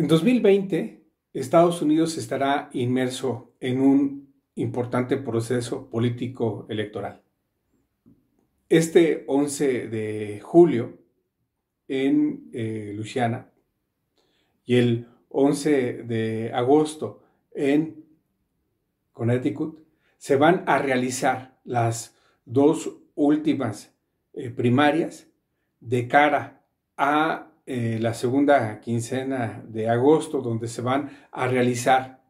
En 2020, Estados Unidos estará inmerso en un importante proceso político electoral. Este 11 de julio, en eh, Luisiana, y el 11 de agosto, en Connecticut, se van a realizar las dos últimas eh, primarias de cara a eh, la segunda quincena de agosto, donde se van a realizar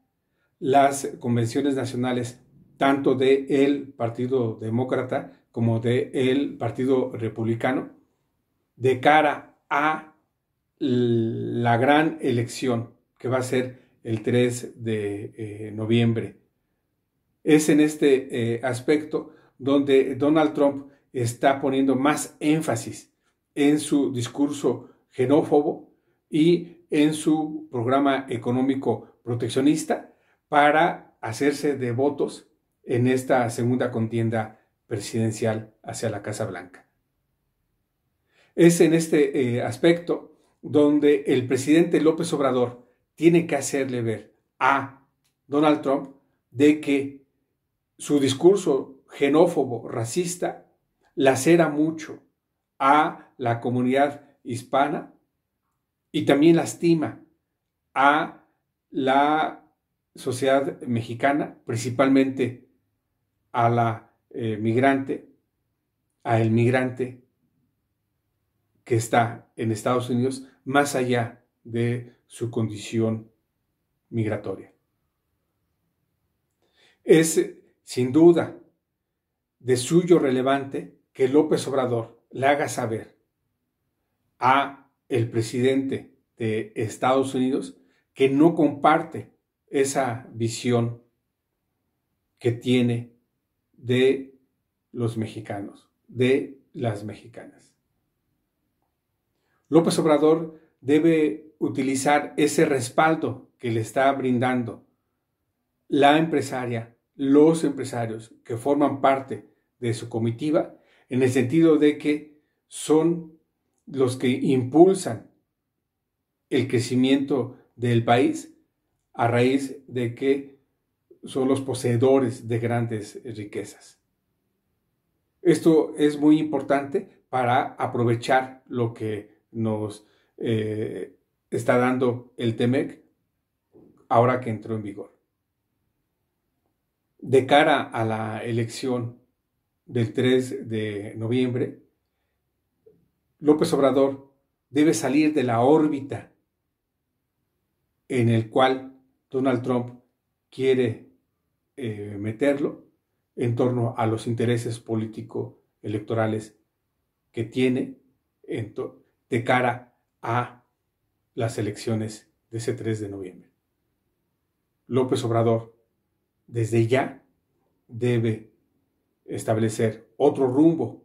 las convenciones nacionales, tanto de el Partido Demócrata como de el Partido Republicano, de cara a la gran elección que va a ser el 3 de eh, noviembre. Es en este eh, aspecto donde Donald Trump está poniendo más énfasis en su discurso y en su programa económico proteccionista para hacerse de votos en esta segunda contienda presidencial hacia la Casa Blanca. Es en este eh, aspecto donde el presidente López Obrador tiene que hacerle ver a Donald Trump de que su discurso genófobo, racista, lacera mucho a la comunidad hispana y también lastima a la sociedad mexicana, principalmente a la eh, migrante, a el migrante que está en Estados Unidos, más allá de su condición migratoria. Es sin duda de suyo relevante que López Obrador le haga saber a el presidente de Estados Unidos que no comparte esa visión que tiene de los mexicanos, de las mexicanas. López Obrador debe utilizar ese respaldo que le está brindando la empresaria, los empresarios que forman parte de su comitiva, en el sentido de que son los que impulsan el crecimiento del país a raíz de que son los poseedores de grandes riquezas. Esto es muy importante para aprovechar lo que nos eh, está dando el TEMEC ahora que entró en vigor. De cara a la elección del 3 de noviembre, López Obrador debe salir de la órbita en el cual Donald Trump quiere eh, meterlo en torno a los intereses político-electorales que tiene de cara a las elecciones de ese 3 de noviembre. López Obrador, desde ya, debe establecer otro rumbo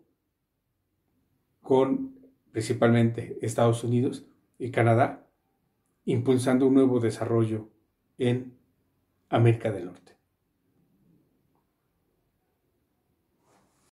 con principalmente Estados Unidos y Canadá, impulsando un nuevo desarrollo en América del Norte.